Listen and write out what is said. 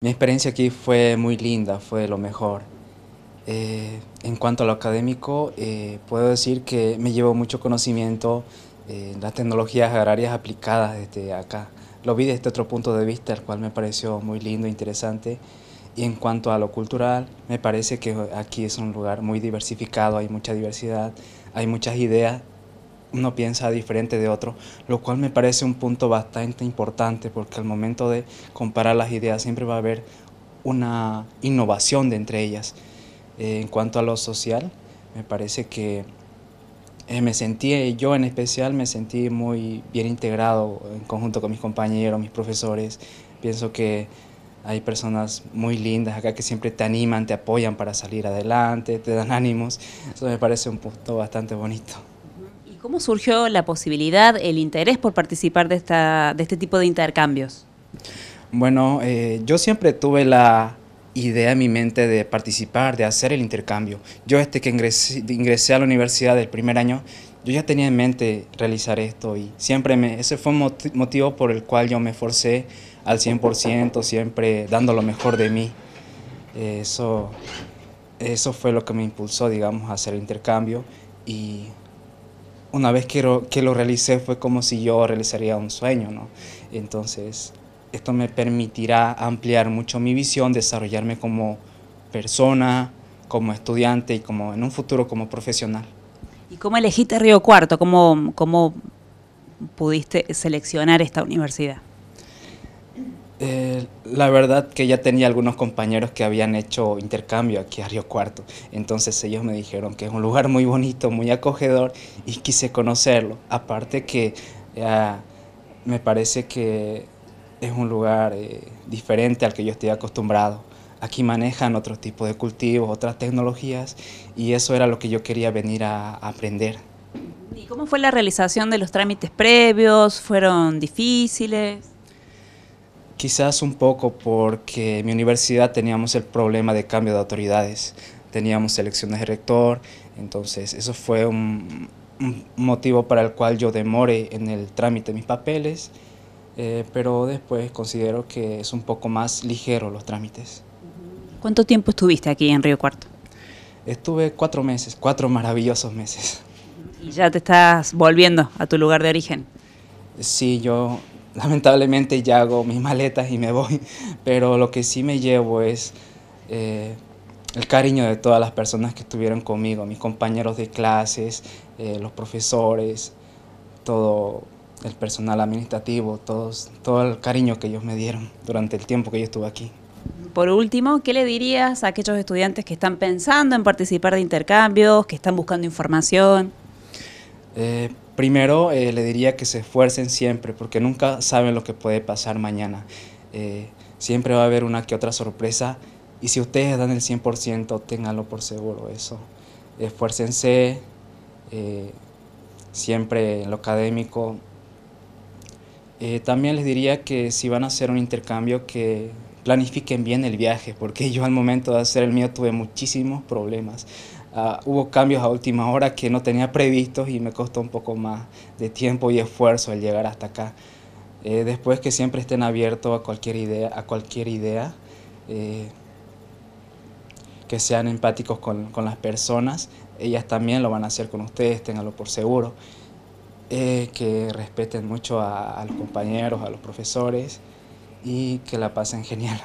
Mi experiencia aquí fue muy linda, fue lo mejor. Eh, en cuanto a lo académico, eh, puedo decir que me llevo mucho conocimiento en las tecnologías agrarias aplicadas desde acá. Lo vi desde otro punto de vista, el cual me pareció muy lindo, e interesante. Y en cuanto a lo cultural, me parece que aquí es un lugar muy diversificado, hay mucha diversidad, hay muchas ideas uno piensa diferente de otro, lo cual me parece un punto bastante importante porque al momento de comparar las ideas siempre va a haber una innovación de entre ellas. Eh, en cuanto a lo social, me parece que eh, me sentí, yo en especial, me sentí muy bien integrado en conjunto con mis compañeros, mis profesores. Pienso que hay personas muy lindas acá que siempre te animan, te apoyan para salir adelante, te dan ánimos. Eso me parece un punto bastante bonito cómo surgió la posibilidad, el interés por participar de, esta, de este tipo de intercambios? Bueno, eh, yo siempre tuve la idea en mi mente de participar, de hacer el intercambio. Yo este que ingresé, a la universidad del primer año, yo ya tenía en mente realizar esto y siempre me, ese fue un motivo por el cual yo me forcé al 100%, siempre dando lo mejor de mí. Eso, eso fue lo que me impulsó, digamos, a hacer el intercambio y una vez que lo, que realicé fue como si yo realizaría un sueño, ¿no? Entonces, esto me permitirá ampliar mucho mi visión, desarrollarme como persona, como estudiante y como en un futuro como profesional. ¿Y cómo elegiste Río Cuarto? ¿Cómo, cómo pudiste seleccionar esta universidad? Eh, la verdad que ya tenía algunos compañeros que habían hecho intercambio aquí a Río Cuarto, entonces ellos me dijeron que es un lugar muy bonito, muy acogedor y quise conocerlo. Aparte que eh, me parece que es un lugar eh, diferente al que yo estoy acostumbrado. Aquí manejan otro tipo de cultivos, otras tecnologías y eso era lo que yo quería venir a, a aprender. ¿Y cómo fue la realización de los trámites previos? ¿Fueron difíciles? Quizás un poco porque en mi universidad teníamos el problema de cambio de autoridades, teníamos elecciones de rector, entonces eso fue un, motivo para el cual yo demoré en el trámite de mis papeles, eh, pero después considero que es un poco más ligero los trámites. ¿Cuánto tiempo estuviste aquí en Río Cuarto? Estuve cuatro meses, cuatro maravillosos meses. ¿Y ya te estás volviendo a tu lugar de origen? Sí, yo lamentablemente ya hago mis maletas y me voy, pero lo que sí me llevo es eh, el cariño de todas las personas que estuvieron conmigo, mis compañeros de clases, eh, los profesores, todo el personal administrativo, todos, todo el cariño que ellos me dieron durante el tiempo que yo estuve aquí. Por último, ¿qué le dirías a aquellos estudiantes que están pensando en participar de intercambios, que están buscando información? Eh, Primero, eh, le diría que se esfuercen siempre, porque nunca saben lo que puede pasar mañana. Eh, siempre va a haber una que otra sorpresa, y si ustedes dan el 100%, ténganlo por seguro eso. Esfuércense eh, siempre en lo académico. también les diría que si van a hacer un intercambio, que planifiquen bien el viaje, porque yo al momento de hacer el mío tuve muchísimos problemas. Ah, hubo cambios a última hora que no tenía previstos y me costó un poco más de tiempo y esfuerzo el llegar hasta acá. Eh, después que siempre estén abiertos a cualquier idea, a cualquier idea eh, que sean empáticos con, con, las personas, ellas también lo van a hacer con ustedes, ténganlo por seguro. Eh, que respeten mucho a, a los compañeros, a los profesores y que la pasen genial.